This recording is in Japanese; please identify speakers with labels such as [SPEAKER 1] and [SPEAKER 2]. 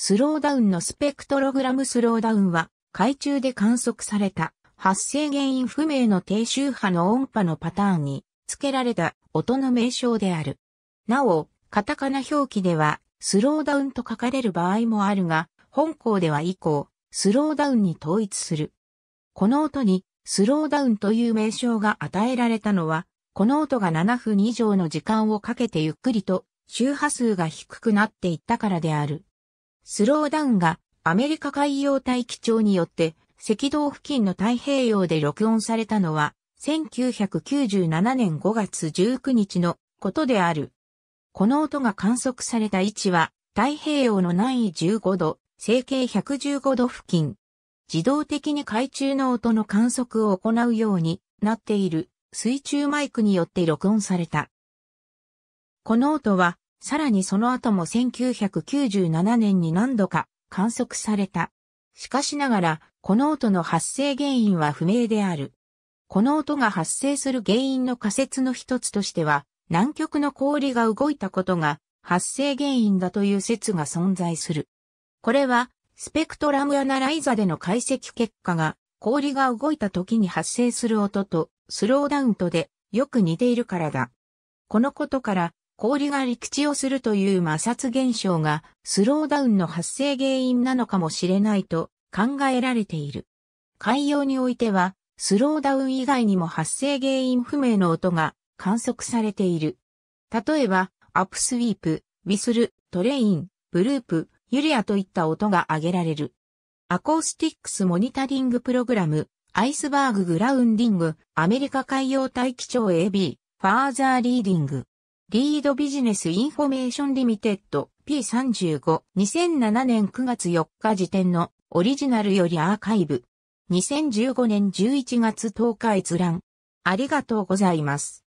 [SPEAKER 1] スローダウンのスペクトログラムスローダウンは、海中で観測された、発生原因不明の低周波の音波のパターンに、付けられた音の名称である。なお、カタカナ表記では、スローダウンと書かれる場合もあるが、本校では以降、スローダウンに統一する。この音に、スローダウンという名称が与えられたのは、この音が7分以上の時間をかけてゆっくりと周波数が低くなっていったからである。スローダウンがアメリカ海洋大気庁によって赤道付近の太平洋で録音されたのは1997年5月19日のことである。この音が観測された位置は太平洋の南緯15度、成形115度付近。自動的に海中の音の観測を行うようになっている水中マイクによって録音された。この音はさらにその後も1997年に何度か観測された。しかしながら、この音の発生原因は不明である。この音が発生する原因の仮説の一つとしては、南極の氷が動いたことが発生原因だという説が存在する。これは、スペクトラムアナライザでの解析結果が、氷が動いた時に発生する音とスローダウンとでよく似ているからだ。このことから、氷が陸地をするという摩擦現象がスローダウンの発生原因なのかもしれないと考えられている。海洋においてはスローダウン以外にも発生原因不明の音が観測されている。例えば、アップスウィープ、ウィスル、トレイン、ブループ、ユリアといった音が挙げられる。アコースティックスモニタリングプログラム、アイスバーググラウンディング、アメリカ海洋大気庁 AB、ファーザーリーディング。リードビジネスインフォメーションリミテッド P35 2007年9月4日時点のオリジナルよりアーカイブ2015年11月10日閲覧ありがとうございます。